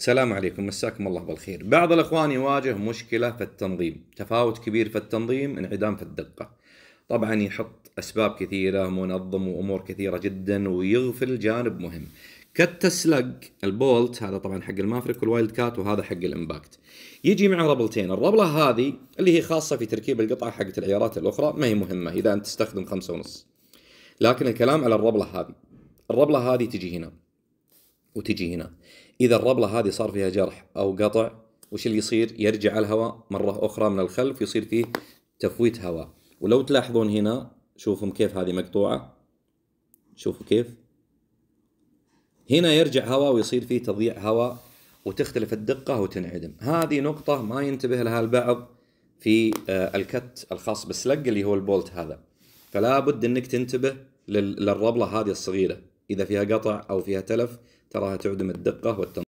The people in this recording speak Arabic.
السلام عليكم مساكم الله بالخير بعض الإخوان يواجه مشكلة في التنظيم تفاوت كبير في التنظيم انعدام في الدقة طبعا يحط أسباب كثيرة منظم وأمور كثيرة جدا ويغفل جانب مهم كالتسلق البولت هذا طبعا حق المافريك والوايلد كات وهذا حق الامباكت يجي معه ربلتين الربله هذه اللي هي خاصه في تركيب القطعه حقت العيارات الاخرى ما هي مهمه اذا انت تستخدم خمسة ونص لكن الكلام على الربله هذه الربله هذه تجي هنا وتجي هنا اذا الربله هذه صار فيها جرح او قطع وش اللي يصير يرجع الهواء مره اخرى من الخلف يصير فيه تفويت هواء ولو تلاحظون هنا شوفهم كيف هذه مقطوعه شوفوا كيف هنا يرجع هواء ويصير فيه تضييع هواء وتختلف الدقه وتنعدم هذه نقطه ما ينتبه لها البعض في آه، الكت الخاص بالسلق اللي هو البولت هذا فلا بد انك تنتبه للربله هذه الصغيره إذا فيها قطع أو فيها تلف تراها تعدم الدقة والتنظيم